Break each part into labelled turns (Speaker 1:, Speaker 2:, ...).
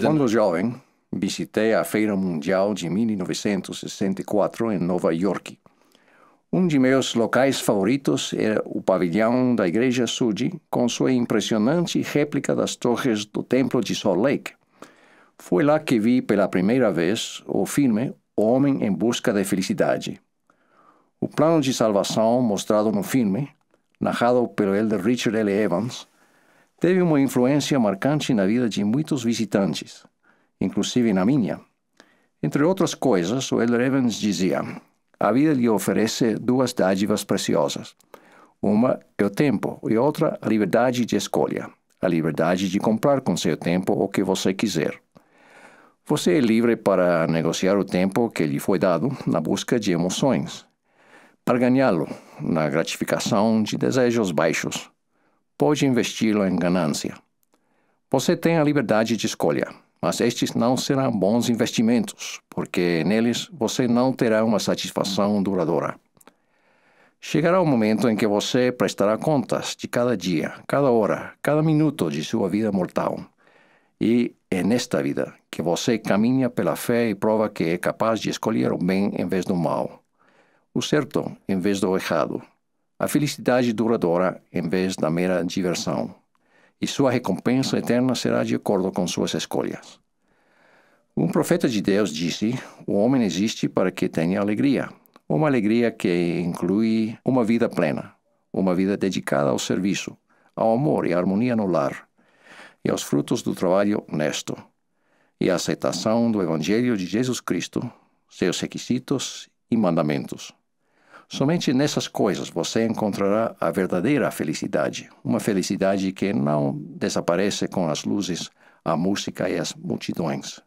Speaker 1: Quando jovem, visitei a Feira Mundial de 1964 em Nova York. Um de meus locais favoritos era é o pavilhão da Igreja Sud, com sua impressionante réplica das torres do Templo de Salt Lake. Foi lá que vi pela primeira vez o filme O Homem em Busca da Felicidade. O plano de salvação mostrado no filme, narrado pelo elder Richard L. Evans, teve uma influência marcante na vida de muitos visitantes, inclusive na minha. Entre outras coisas, o Elder Evans dizia: a vida lhe oferece duas dádivas preciosas. Uma é o tempo e outra a liberdade de escolha, a liberdade de comprar com seu tempo o que você quiser. Você é livre para negociar o tempo que lhe foi dado na busca de emoções, para ganhá-lo na gratificação de desejos baixos, pode investi-lo em ganância. Você tem a liberdade de escolha, mas estes não serão bons investimentos, porque neles você não terá uma satisfação duradoura. Chegará o momento em que você prestará contas de cada dia, cada hora, cada minuto de sua vida mortal. E é nesta vida que você caminha pela fé e prova que é capaz de escolher o bem em vez do mal, o certo em vez do errado, a felicidade duradoura em vez da mera diversão, e sua recompensa eterna será de acordo com suas escolhas. Um profeta de Deus disse: O homem existe para que tenha alegria, uma alegria que inclui uma vida plena, uma vida dedicada ao serviço, ao amor e à harmonia no lar, e aos frutos do trabalho honesto, e a aceitação do Evangelho de Jesus Cristo, seus requisitos e mandamentos. Somente nessas coisas você encontrará a verdadeira felicidade, uma felicidade que não desaparece com as luzes, a música e as multidões.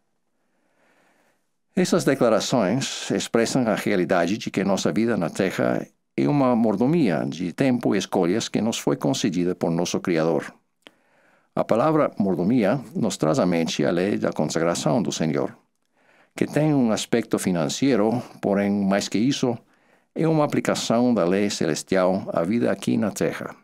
Speaker 1: Essas declarações expressam a realidade de que nossa vida na Terra é uma mordomia de tempo e escolhas que nos foi concedida por nosso Criador. A palavra mordomia nos traz à mente a lei da consagração do Senhor, que tem um aspecto financeiro, porém, mais que isso, é uma aplicação da lei celestial à vida aqui na Terra.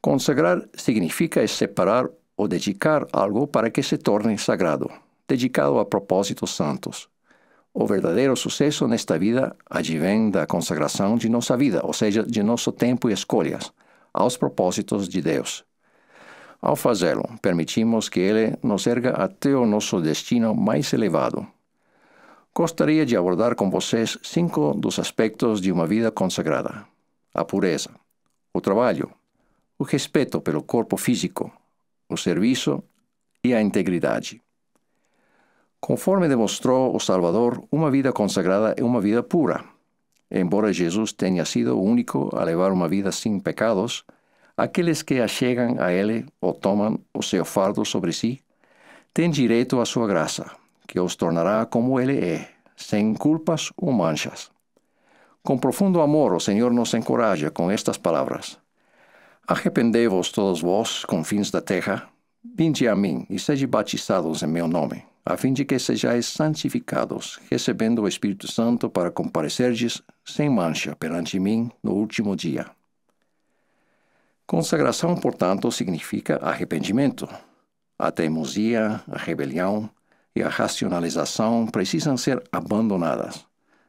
Speaker 1: Consagrar significa é separar ou dedicar algo para que se torne sagrado, dedicado a propósitos santos. O verdadeiro sucesso nesta vida advém da consagração de nossa vida, ou seja, de nosso tempo e escolhas, aos propósitos de Deus. Ao fazê-lo, permitimos que Ele nos erga até o nosso destino mais elevado, gostaria de abordar com vocês cinco dos aspectos de uma vida consagrada: a pureza, o trabalho, o respeito pelo corpo físico, o serviço e a integridade. Conforme demonstrou o Salvador, uma vida consagrada é uma vida pura. Embora Jesus tenha sido o único a levar uma vida sem pecados, aqueles que a chegam a Ele ou tomam o seu fardo sobre si têm direito à sua graça que os tornará como Ele é, sem culpas ou manchas. Com profundo amor, o Senhor nos encoraja com estas palavras: Arrependei-vos todos vós, confins da terra, vinde a mim e sede batizados em meu nome, a fim de que sejais santificados, recebendo o Espírito Santo para comparecerdes sem mancha perante mim no último dia. Consagração, portanto, significa arrependimento. A teimosia, a rebelião, e a racionalização precisam ser abandonadas,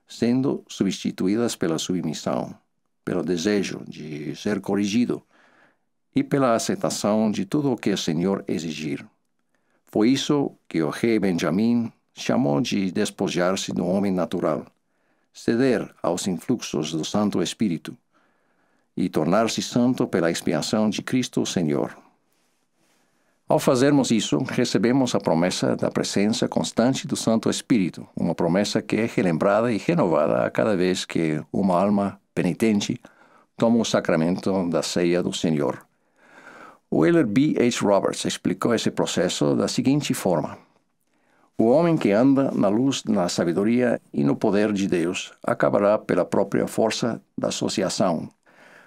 Speaker 1: sendo substituídas pela submissão, pelo desejo de ser corrigido e pela aceitação de tudo o que o Senhor exigir. Foi isso que o rei Benjamim chamou de despojar-se do homem natural, ceder aos influxos do Santo Espírito e tornar-se santo pela expiação de Cristo Senhor. Ao fazermos isso, recebemos a promessa da presença constante do Santo Espírito, uma promessa que é relembrada e renovada a cada vez que uma alma penitente toma o sacramento da ceia do Senhor. Wheeler B. H. Roberts explicou esse processo da seguinte forma: O homem que anda na luz, na sabedoria e no poder de Deus acabará pela própria força da associação,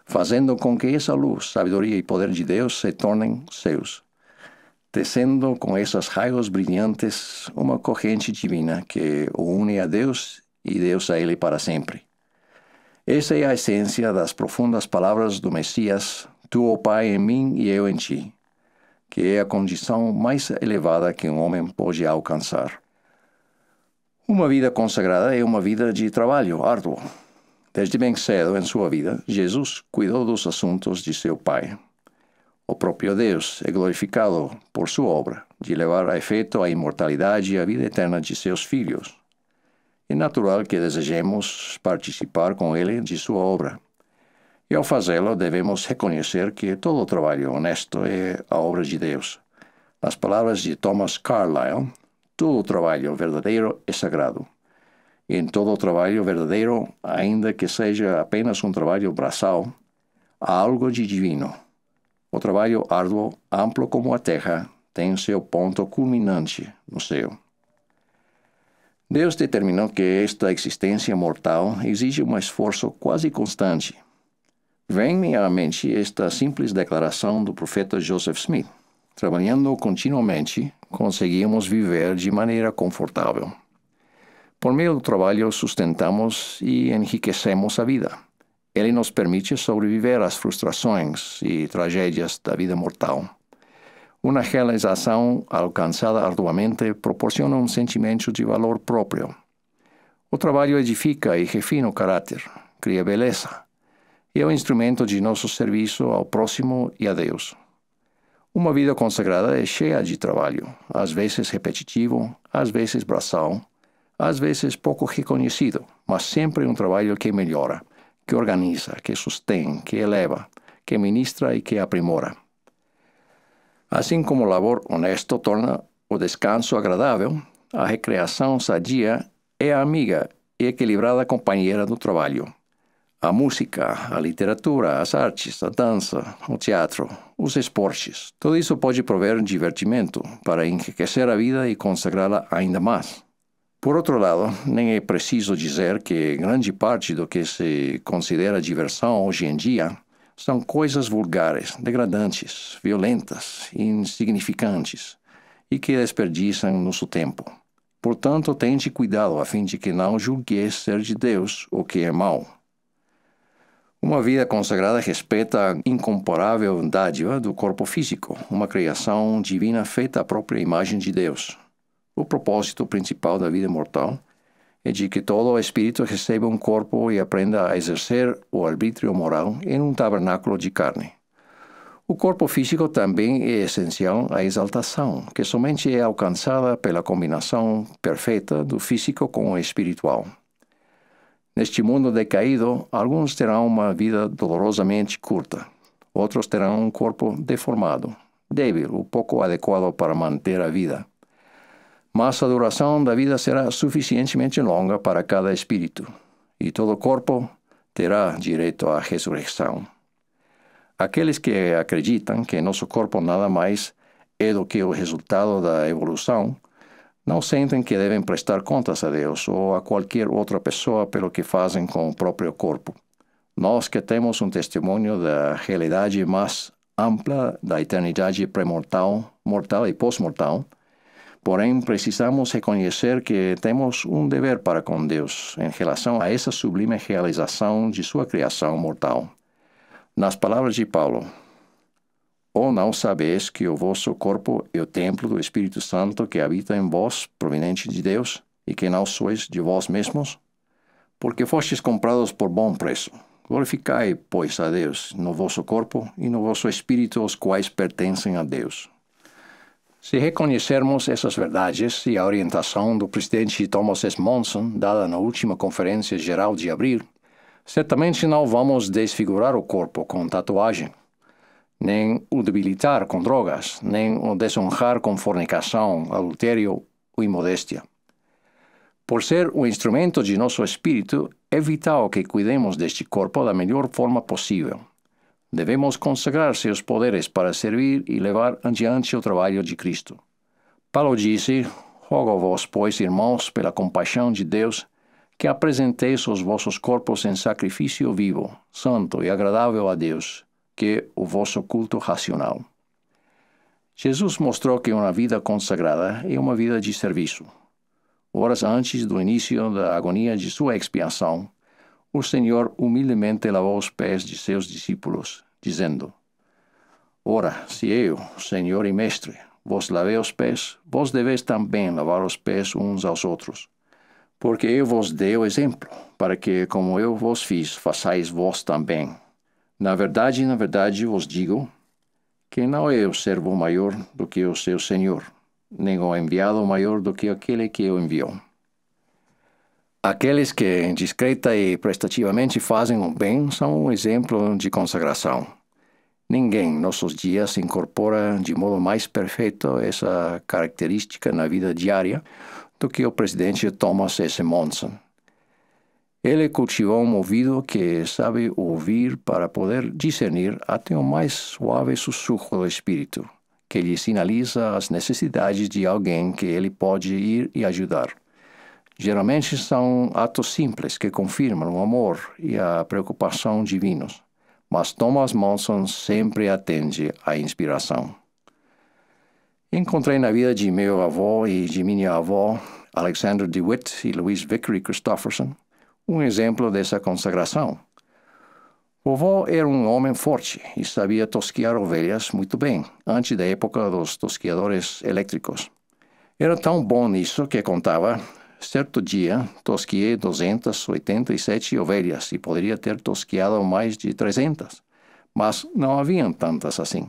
Speaker 1: fazendo com que essa luz, sabedoria e poder de Deus se tornem seus tecendo com essas raios brilhantes uma corrente divina que o une a Deus e Deus a ele para sempre. Essa é a essência das profundas palavras do Messias, Tu, o oh Pai, em mim e eu em ti, que é a condição mais elevada que um homem pode alcançar. Uma vida consagrada é uma vida de trabalho árduo. Desde bem cedo em sua vida, Jesus cuidou dos assuntos de seu Pai, o próprio Deus é glorificado por sua obra, de levar a efeito a imortalidade e a vida eterna de seus filhos. É natural que desejemos participar com ele de sua obra. E ao fazê-lo, devemos reconhecer que todo trabalho honesto é a obra de Deus. Nas palavras de Thomas Carlyle, todo trabalho verdadeiro é sagrado. E em todo trabalho verdadeiro, ainda que seja apenas um trabalho braçal, há algo de divino. O trabalho árduo, amplo como a terra, tem seu ponto culminante no céu. Deus determinou que esta existência mortal exige um esforço quase constante. Vem-me à mente esta simples declaração do profeta Joseph Smith. Trabalhando continuamente, conseguimos viver de maneira confortável. Por meio do trabalho, sustentamos e enriquecemos a vida. Ele nos permite sobreviver às frustrações e tragédias da vida mortal. Uma realização alcançada arduamente proporciona um sentimento de valor próprio. O trabalho edifica e refina o caráter, cria beleza, e é um instrumento de nosso serviço ao próximo e a Deus. Uma vida consagrada é cheia de trabalho, às vezes repetitivo, às vezes braçal, às vezes pouco reconhecido, mas sempre um trabalho que melhora que organiza, que sostém, que eleva, que ministra e que aprimora. Assim como o labor honesto torna o descanso agradável, a recreação sadia é a amiga e equilibrada companheira do trabalho. A música, a literatura, as artes, a dança, o teatro, os esportes, tudo isso pode prover divertimento para enriquecer a vida e consagrá-la ainda mais. Por outro lado, nem é preciso dizer que grande parte do que se considera diversão hoje em dia são coisas vulgares, degradantes, violentas, insignificantes e que desperdiçam nosso tempo. Portanto, tente cuidado a fim de que não julgue ser de Deus o que é mau. Uma vida consagrada respeita a incomparável dádiva do corpo físico, uma criação divina feita à própria imagem de Deus. O propósito principal da vida mortal é de que todo espírito receba um corpo e aprenda a exercer o arbítrio moral em um tabernáculo de carne. O corpo físico também é essencial à exaltação, que somente é alcançada pela combinação perfeita do físico com o espiritual. Neste mundo decaído, alguns terão uma vida dolorosamente curta, outros terão um corpo deformado, débil ou pouco adequado para manter a vida mas a duração da vida será suficientemente longa para cada espírito, e todo corpo terá direito à ressurreição. Aqueles que acreditam que nosso corpo nada mais é do que o resultado da evolução, não sentem que devem prestar contas a Deus ou a qualquer outra pessoa pelo que fazem com o próprio corpo. Nós que temos um testemunho da realidade mais ampla da eternidade pré-mortal, mortal e pós-mortal, Porém, precisamos reconhecer que temos um dever para com Deus em relação a essa sublime realização de sua criação mortal. Nas palavras de Paulo, ou oh, não sabeis que o vosso corpo é o templo do Espírito Santo que habita em vós, proveniente de Deus, e que não sois de vós mesmos? Porque fostes comprados por bom preço. Glorificai, pois, a Deus no vosso corpo e no vosso espírito, os quais pertencem a Deus. Se reconhecermos essas verdades e a orientação do presidente Thomas S. Monson, dada na última Conferência Geral de Abril, certamente não vamos desfigurar o corpo com tatuagem, nem o debilitar com drogas, nem o desonrar com fornicação, adultério ou imodéstia. Por ser o instrumento de nosso espírito, é vital que cuidemos deste corpo da melhor forma possível Devemos consagrar seus poderes para servir e levar adiante o trabalho de Cristo. Paulo disse: Rogo-vos, pois, irmãos, pela compaixão de Deus, que apresenteis os vossos corpos em sacrifício vivo, santo e agradável a Deus, que é o vosso culto racional. Jesus mostrou que uma vida consagrada é uma vida de serviço. Horas antes do início da agonia de sua expiação, o Senhor humildemente lavou os pés de seus discípulos, dizendo: Ora, se eu, Senhor e Mestre, vos lavei os pés, vós deveis também lavar os pés uns aos outros. Porque eu vos dei o exemplo, para que, como eu vos fiz, façais vós também. Na verdade, na verdade, vos digo que não é o servo maior do que o seu senhor, nem o enviado maior do que aquele que o enviou. Aqueles que discreta e prestativamente fazem o bem são um exemplo de consagração. Ninguém, nossos dias, incorpora de modo mais perfeito essa característica na vida diária do que o presidente Thomas S. Monson. Ele cultivou um ouvido que sabe ouvir para poder discernir até o mais suave sussurro do espírito, que lhe sinaliza as necessidades de alguém que ele pode ir e ajudar. Geralmente são atos simples que confirmam o amor e a preocupação divinos, mas Thomas Monson sempre atende à inspiração. Encontrei na vida de meu avô e de minha avó, Alexander DeWitt e Louise Vickery Christofferson, um exemplo dessa consagração. avô era um homem forte e sabia tosquear ovelhas muito bem, antes da época dos tosqueadores elétricos. Era tão bom nisso que contava Certo dia, tosquiei 287 ovelhas e poderia ter tosquiado mais de 300, mas não haviam tantas assim.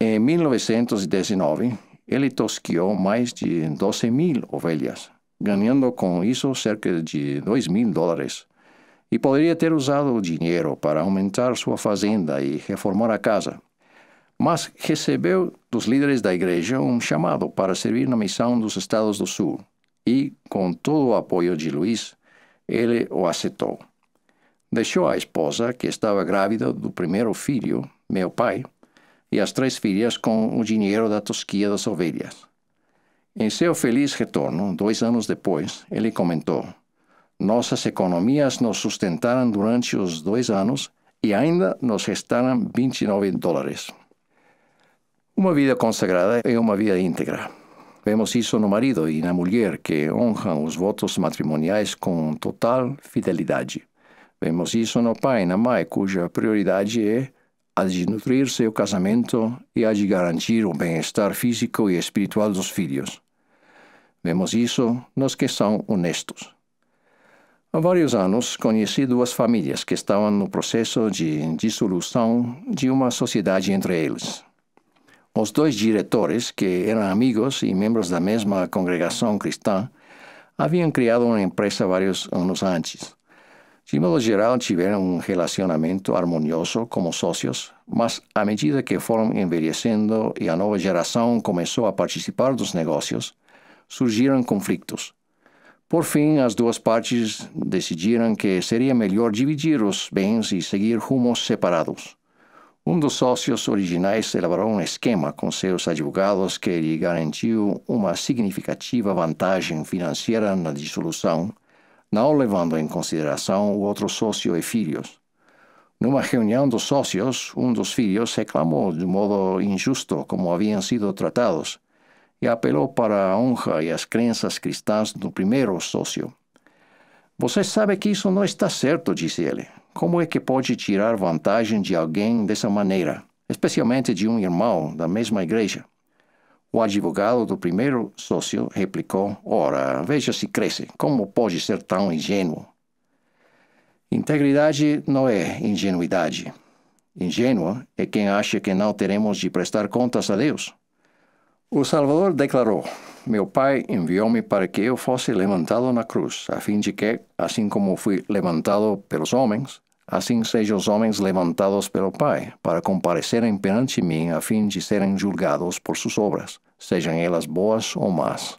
Speaker 1: Em 1919, ele tosquiou mais de 12 mil ovelhas, ganhando com isso cerca de 2 mil dólares. E poderia ter usado o dinheiro para aumentar sua fazenda e reformar a casa. Mas recebeu dos líderes da igreja um chamado para servir na missão dos Estados do Sul e, com todo o apoio de Luiz, ele o aceitou. Deixou a esposa, que estava grávida do primeiro filho, meu pai, e as três filhas com o dinheiro da tosquia das ovelhas. Em seu feliz retorno, dois anos depois, ele comentou: Nossas economias nos sustentaram durante os dois anos e ainda nos restaram 29 dólares. Uma vida consagrada é uma vida íntegra. Vemos isso no marido e na mulher que honram os votos matrimoniais com total fidelidade. Vemos isso no pai e na mãe, cuja prioridade é a de nutrir seu casamento e a de garantir o bem-estar físico e espiritual dos filhos. Vemos isso nos que são honestos. Há vários anos conheci duas famílias que estavam no processo de dissolução de uma sociedade entre eles. Os dois diretores, que eram amigos e membros da mesma congregação cristã, haviam criado uma empresa vários anos antes. De modo geral, tiveram um relacionamento harmonioso como sócios, mas à medida que foram envelhecendo e a nova geração começou a participar dos negócios, surgiram conflitos. Por fim, as duas partes decidiram que seria melhor dividir os bens e seguir rumos separados. Um dos sócios originais elaborou um esquema com seus advogados que lhe garantiu uma significativa vantagem financeira na dissolução, não levando em consideração o outro sócio e filhos. Numa reunião dos sócios, um dos filhos reclamou de modo injusto como haviam sido tratados e apelou para a honra e as crenças cristãs do primeiro sócio. Você sabe que isso não está certo, disse ele. Como é que pode tirar vantagem de alguém dessa maneira, especialmente de um irmão da mesma igreja? O advogado do primeiro sócio replicou: Ora, veja se cresce. Como pode ser tão ingênuo? Integridade não é ingenuidade. Ingênua é quem acha que não teremos de prestar contas a Deus. O Salvador declarou: Meu Pai enviou-me para que eu fosse levantado na cruz, a fim de que, assim como fui levantado pelos homens, assim sejam os homens levantados pelo Pai, para comparecerem perante mim, a fim de serem julgados por suas obras, sejam elas boas ou más.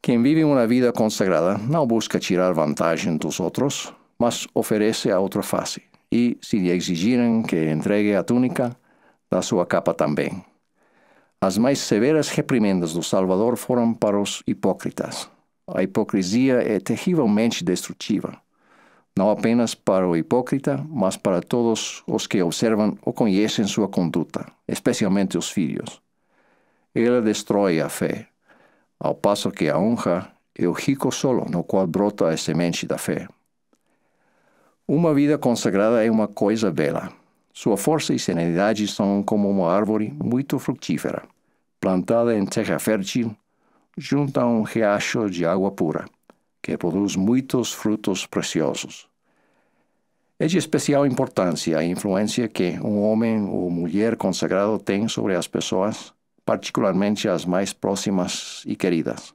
Speaker 1: Quem vive uma vida consagrada não busca tirar vantagem dos outros, mas oferece a outra face, e, se lhe exigirem que entregue a túnica, dá sua capa também. As mais severas reprimendas do Salvador foram para os hipócritas. A hipocrisia é terrivelmente destrutiva, não apenas para o hipócrita, mas para todos os que observam ou conhecem sua conduta, especialmente os filhos. Ela destrói a fé, ao passo que a honra é o rico solo no qual brota a semente da fé. Uma vida consagrada é uma coisa bela. Sua força e serenidade são como uma árvore muito frutífera, plantada em terra fértil, junto a um riacho de água pura, que produz muitos frutos preciosos. É de especial importância a influência que um homem ou mulher consagrado tem sobre as pessoas, particularmente as mais próximas e queridas.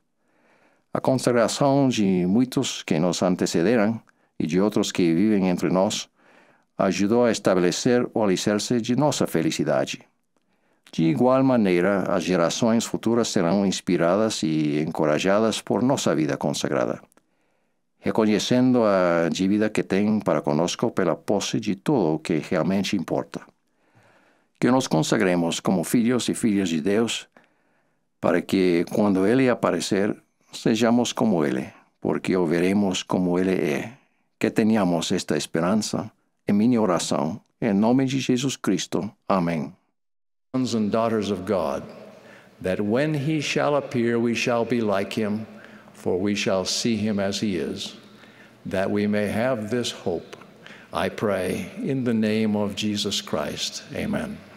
Speaker 1: A consagração de muitos que nos antecederam e de outros que vivem entre nós ajudou a estabelecer o alicerce de nossa felicidade. De igual maneira, as gerações futuras serão inspiradas e encorajadas por nossa vida consagrada, reconhecendo a dívida que tem para conosco pela posse de tudo o que realmente importa. Que nos consagremos como filhos e filhas de Deus, para que, quando Ele aparecer, sejamos como Ele, porque o veremos como Ele é. Que tenhamos esta esperança é minha oração. É em nome de Jesus Cristo. Amém. Sons and daughters of God, that when he shall appear, we shall be like him, for we shall see him as he is, that we may have this hope. I pray in the name of Jesus Christ. Amen.